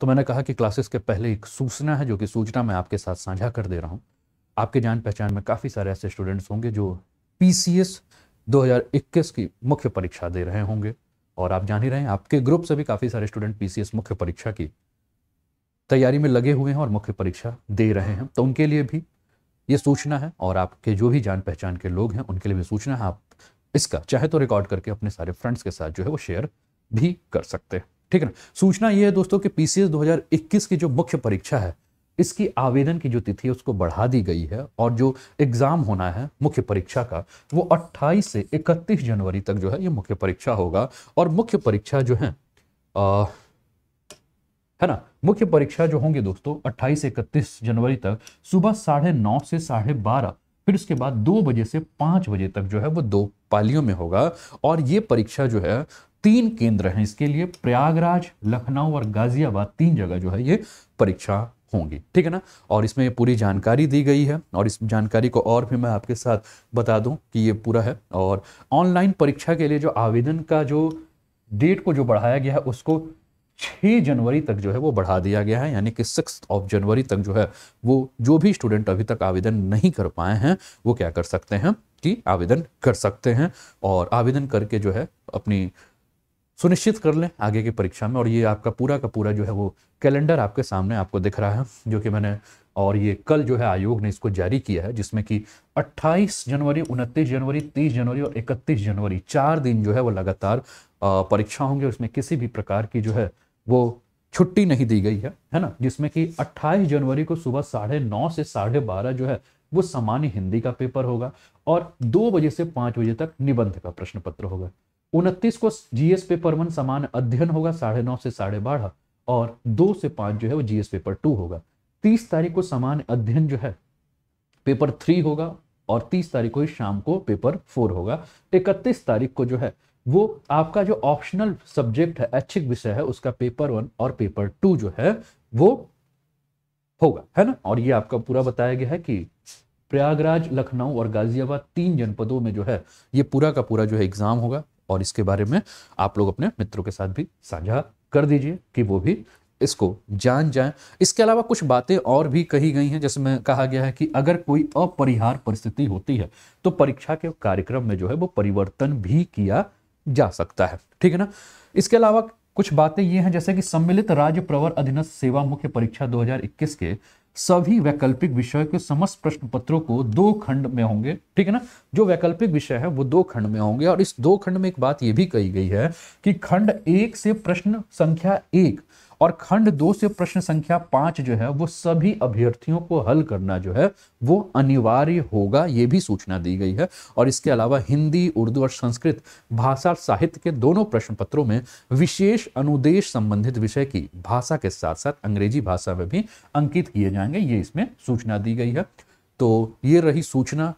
तो मैंने कहा कि क्लासेस के पहले एक सूचना है जो कि सूचना मैं आपके साथ साझा कर दे रहा हूँ आपके जान पहचान में काफ़ी सारे ऐसे स्टूडेंट्स होंगे जो पी 2021 की मुख्य परीक्षा दे रहे होंगे और आप जान ही रहे हैं आपके ग्रुप से भी काफ़ी सारे स्टूडेंट पी मुख्य परीक्षा की तैयारी में लगे हुए हैं और मुख्य परीक्षा दे रहे हैं तो उनके लिए भी ये सूचना है और आपके जो भी जान पहचान के लोग हैं उनके लिए भी सूचना है आप इसका चाहे तो रिकॉर्ड करके अपने सारे फ्रेंड्स के साथ जो है वो शेयर भी कर सकते हैं ठीक है ना सूचना यह है दोस्तों कि पीसीएस 2021 की जो मुख्य परीक्षा है इसकी आवेदन की जो तिथि है उसको बढ़ा दी गई है और जो एग्ज़ाम होना है मुख्य परीक्षा का वो 28 से 31 जनवरी तक जो है ये मुख्य परीक्षा होगा और मुख्य परीक्षा जो है आ, है ना मुख्य परीक्षा जो होंगे दोस्तों 28 से 31 जनवरी तक सुबह साढ़े नौ से साढ़े बारह फिर उसके बाद दो बजे से पांच बजे तक जो है वो दो पालियों में होगा और ये परीक्षा जो है तीन केंद्र हैं इसके लिए प्रयागराज लखनऊ और गाजियाबाद तीन जगह जो है ये परीक्षा होंगी ठीक है ना और इसमें पूरी जानकारी दी गई है और इस जानकारी को और भी मैं आपके साथ बता दूं कि ये पूरा है और ऑनलाइन परीक्षा के लिए जो आवेदन का जो डेट को जो बढ़ाया गया है उसको 6 जनवरी तक जो है वो बढ़ा दिया गया है यानी कि सिक्स ऑफ जनवरी तक जो है वो जो भी स्टूडेंट अभी तक आवेदन नहीं कर पाए हैं वो क्या कर सकते हैं कि आवेदन कर सकते हैं और आवेदन करके जो है अपनी सुनिश्चित कर लें आगे की परीक्षा में और ये आपका पूरा का पूरा जो है वो कैलेंडर आपके सामने आपको दिख रहा है जो कि मैंने और ये कल जो है आयोग ने इसको जारी किया है जिसमें कि 28 जनवरी 29 जनवरी 30 जनवरी और 31 जनवरी चार दिन जो है वो लगातार परीक्षा होंगे उसमें किसी भी प्रकार की जो है वो छुट्टी नहीं दी गई है है ना जिसमें कि 28 जनवरी को सुबह साढ़े नौ से साढ़े बारह जो है वो सामान्य हिंदी का पेपर होगा और दो बजे से पाँच बजे तक निबंध का प्रश्न पत्र होगा उनतीस को जीएस पेपर वन समान अध्ययन होगा साढ़े नौ से साढ़े बारह और दो से पांच जो है वो जीएस पेपर टू होगा तीस तारीख को समान अध्ययन जो है पेपर थ्री होगा और तीस तारीख को ही शाम को पेपर फोर होगा इकतीस तारीख को जो है वो आपका जो ऑप्शनल सब्जेक्ट है ऐच्छिक विषय है उसका पेपर वन और पेपर टू जो है वो होगा है ना और ये आपका पूरा बताया गया है कि प्रयागराज लखनऊ और गाजियाबाद तीन जनपदों में जो है ये पूरा का पूरा जो है एग्जाम होगा और इसके बारे में आप लोग अपने मित्रों के साथ भी साझा कर दीजिए कि वो भी इसको जान जाए इसके अलावा कुछ बातें और भी कही गई हैं जैसे में कहा गया है कि अगर कोई अपरिहार परिस्थिति होती है तो परीक्षा के कार्यक्रम में जो है वो परिवर्तन भी किया जा सकता है ठीक है ना इसके अलावा कुछ बातें ये हैं जैसे कि सम्मिलित राज्य प्रवर अधीनस्थ सेवा मुख्य परीक्षा 2021 के सभी वैकल्पिक विषय के समस्त प्रश्न पत्रों को दो खंड में होंगे ठीक है ना जो वैकल्पिक विषय है वो दो खंड में होंगे और इस दो खंड में एक बात यह भी कही गई है कि खंड एक से प्रश्न संख्या एक और खंड दो से प्रश्न संख्या पांच जो है वो सभी अभ्यर्थियों को हल करना जो है वो अनिवार्य होगा ये भी सूचना दी गई है और इसके अलावा हिंदी उर्दू और संस्कृत भाषा साहित्य के दोनों प्रश्न पत्रों में विशेष अनुदेश संबंधित विषय की भाषा के साथ साथ अंग्रेजी भाषा में भी अंकित किए जाएंगे ये इसमें सूचना दी गई है तो ये रही सूचना